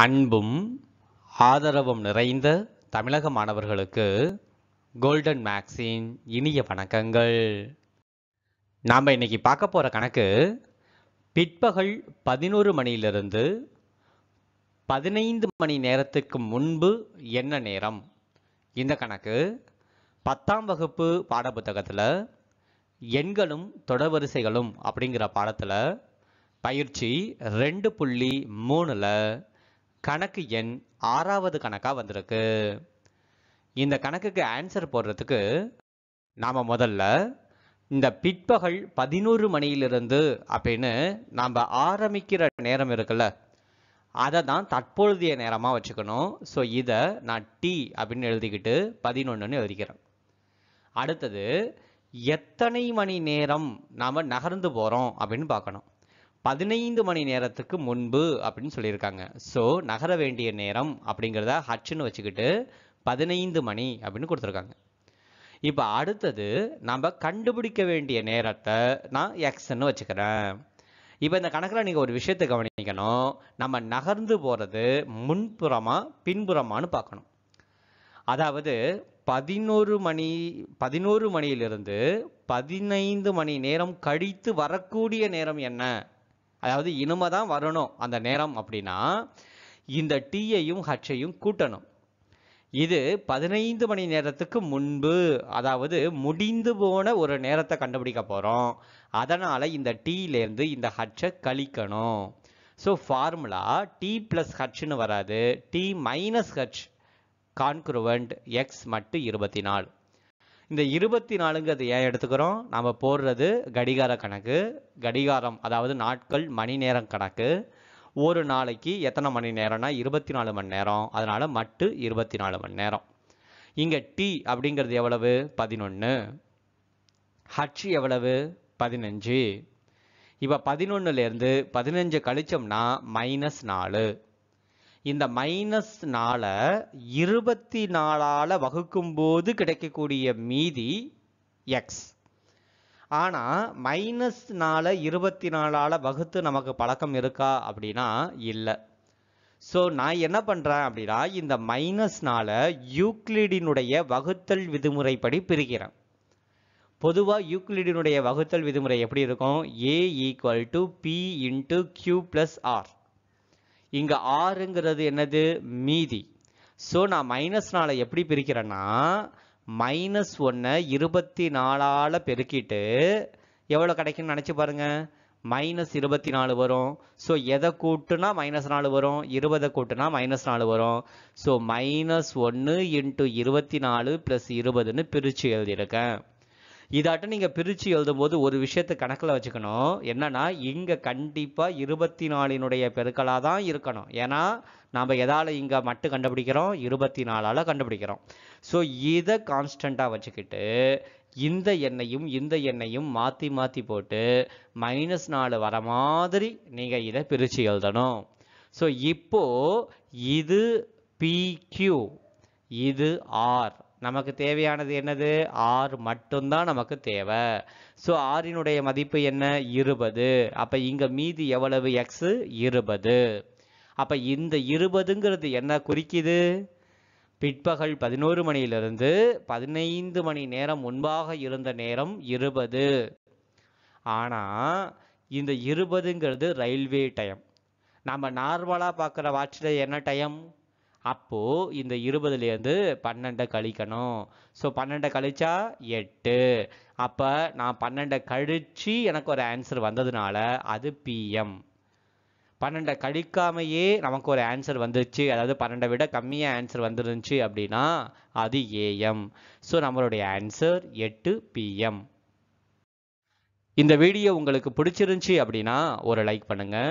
அன்பும் ஆதரவும் நிறைந்த தமிழக மாணவர்களுக்கு கோல்டன் மேக்ஸின் இனிய வணக்கங்கள் நாம் இன்றைக்கி பார்க்க போகிற கணக்கு பிற்பகல் பதினோரு மணியிலிருந்து பதினைந்து மணி நேரத்துக்கு முன்பு என்ன நேரம் இந்த கணக்கு பத்தாம் வகுப்பு பாடப்புத்தகத்தில் எண்களும் தொடர்வரிசைகளும் அப்படிங்கிற பாடத்தில் பயிற்சி ரெண்டு புள்ளி மூணில் கணக்கு எண் ஆறாவது கணக்காக வந்திருக்கு இந்த கணக்குக்கு ஆன்சர் போடுறதுக்கு நாம் முதல்ல இந்த பிற்பகல் பதினோரு மணியிலிருந்து அப்படின்னு நாம் ஆரம்பிக்கிற நேரம் இருக்குல்ல அதை தான் தற்பொழுதைய நேரமாக வச்சுக்கணும் ஸோ இதை நான் டி அப்படின்னு எழுதிக்கிட்டு பதினொன்றுன்னு எழுதிக்கிறேன் அடுத்தது எத்தனை மணி நேரம் நாம் நகர்ந்து போகிறோம் அப்படின்னு பார்க்கணும் பதினைந்து மணி நேரத்துக்கு முன்பு அப்படின்னு சொல்லியிருக்காங்க ஸோ நகர வேண்டிய நேரம் அப்படிங்கிறத ஹட்சுன்னு வச்சுக்கிட்டு பதினைந்து மணி அப்படின்னு கொடுத்துருக்காங்க இப்போ அடுத்தது நம்ம கண்டுபிடிக்க வேண்டிய நேரத்தை நான் எக்ஸ்ன்னு வச்சுக்கிறேன் இப்போ இந்த கணக்கில் நீங்கள் ஒரு விஷயத்தை கவனிக்கணும் நம்ம நகர்ந்து போகிறது முன்புறமாக பின்புறமானு பார்க்கணும் அதாவது பதினோரு மணி பதினோரு மணியிலிருந்து பதினைந்து மணி நேரம் கழித்து வரக்கூடிய நேரம் என்ன அதாவது இனிமே தான் வரணும் அந்த நேரம் அப்படின்னா இந்த டீயையும் ஹச்சையும் கூட்டணும் இது பதினைந்து மணி நேரத்துக்கு முன்பு அதாவது முடிந்து போன ஒரு நேரத்தை கண்டுபிடிக்க போகிறோம் அதனால் இந்த டீலேருந்து இந்த ஹட்சை கழிக்கணும் ஸோ ஃபார்முலா டி ப்ளஸ் ஹட்ச்னு வராது D minus H congruent X மட்டு இருபத்தி நாலு இந்த இருபத்தி நாலுங்கிறது ஏன் எடுத்துக்கிறோம் நாம் போடுறது கடிகார கணக்கு கடிகாரம் அதாவது நாட்கள் மணி நேரம் கணக்கு ஒரு நாளைக்கு எத்தனை மணி நேரம்னா இருபத்தி நாலு மணி நேரம் அதனால் மட்டு இருபத்தி நாலு மணி நேரம் இங்கே டி அப்படிங்கிறது எவ்வளவு பதினொன்று ஹச் எவ்வளவு பதினஞ்சு இப்போ பதினொன்றுலேருந்து பதினஞ்சு கழிச்சோம்னா மைனஸ் நாலு இந்த மைனஸ்னால இருபத்தி நாலால் வகுக்கும்போது கிடைக்கக்கூடிய மீதி எக்ஸ் ஆனால் மைனஸ்னால இருபத்தி நாலால் வகுத்து நமக்கு பழக்கம் இருக்கா அப்படின்னா இல்லை ஸோ நான் என்ன பண்ணுறேன் அப்படின்னா இந்த மைனஸ்னால யூக்ளிடினுடைய வகுத்தல் விதிமுறைப்படி பிரிக்கிறேன் பொதுவாக யூக்ளிடினுடைய வகுத்தல் விதிமுறை எப்படி இருக்கும் A equal to B into Q plus R இங்கே ஆறுங்கிறது என்னது மீதி ஸோ நான் மைனஸ்னால் எப்படி பிரிக்கிறேன்னா மைனஸ் ஒன்னை இருபத்தி நாலால பெருக்கிட்டு எவ்வளோ கிடைக்குன்னு நினச்சி பாருங்கள் மைனஸ் இருபத்தி நாலு வரும் ஸோ எதை கூட்டுனா மைனஸ் நாலு வரும் இருபதை கூட்டுனா மைனஸ் நாலு வரும் ஸோ மைனஸ் ஒன்று இன்ட்டு இருபத்தி நாலு ப்ளஸ் இருபதுன்னு பிரித்து எழுதியிருக்கேன் இதாட்ட நீங்கள் பிரித்து போது ஒரு விஷயத்தை கணக்கில் வச்சுக்கணும் என்னன்னா இங்கே கண்டிப்பாக இருபத்தி நாலினுடைய பெருக்கலாக தான் இருக்கணும் ஏன்னா நாம் எதால் இங்கே மட்டும் கண்டுபிடிக்கிறோம் இருபத்தி நாலால் கண்டுபிடிக்கிறோம் ஸோ இதை கான்ஸ்டண்ட்டாக வச்சுக்கிட்டு இந்த எண்ணையும் இந்த எண்ணையும் மாற்றி மாற்றி போட்டு மைனஸ் நாலு வர மாதிரி நீங்கள் இதை பிரித்து எழுதணும் ஸோ இப்போது இது பிக்யூ இது ஆர் நமக்கு தேவையானது என்னது ஆர் மட்டும்தான் நமக்கு தேவை ஸோ ஆறினுடைய மதிப்பு என்ன இருபது அப்போ இங்கே மீதி எவ்வளவு எக்ஸ் இருபது அப்போ இந்த இருபதுங்கிறது என்ன குறிக்குது பிற்பகல் பதினோரு மணியிலிருந்து பதினைந்து மணி நேரம் முன்பாக இருந்த நேரம் இருபது ஆனால் இந்த இருபதுங்கிறது ரயில்வே டைம் நம்ம நார்மலாக பார்க்குற வாட்சில் என்ன டைம் அப்போது இந்த இருபதுலேருந்து பன்னெண்டை கழிக்கணும் ஸோ பன்னெண்டை கழிச்சா எட்டு அப்போ நான் பன்னெண்டை கழித்து எனக்கு ஒரு ஆன்சர் வந்ததுனால அது பிஎம் பன்னெண்டை கழிக்காமையே நமக்கு ஒரு ஆன்சர் வந்துருச்சு அதாவது பன்னெண்டை விட கம்மியாக ஆன்சர் வந்துருந்துச்சு அப்படின்னா அது ஏஎம் ஸோ நம்மளுடைய ஆன்சர் எட்டு பிஎம் இந்த வீடியோ உங்களுக்கு பிடிச்சிருந்துச்சி அப்படின்னா ஒரு லைக் பண்ணுங்கள்